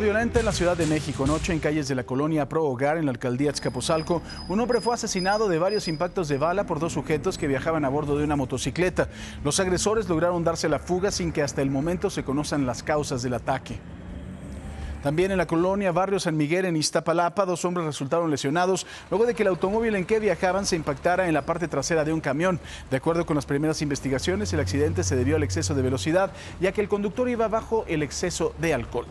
violenta en la Ciudad de México. Noche en calles de la colonia Pro Hogar, en la alcaldía Azcapotzalco, un hombre fue asesinado de varios impactos de bala por dos sujetos que viajaban a bordo de una motocicleta. Los agresores lograron darse la fuga sin que hasta el momento se conozcan las causas del ataque. También en la colonia Barrio San Miguel, en Iztapalapa, dos hombres resultaron lesionados luego de que el automóvil en que viajaban se impactara en la parte trasera de un camión. De acuerdo con las primeras investigaciones, el accidente se debió al exceso de velocidad, ya que el conductor iba bajo el exceso de alcohol.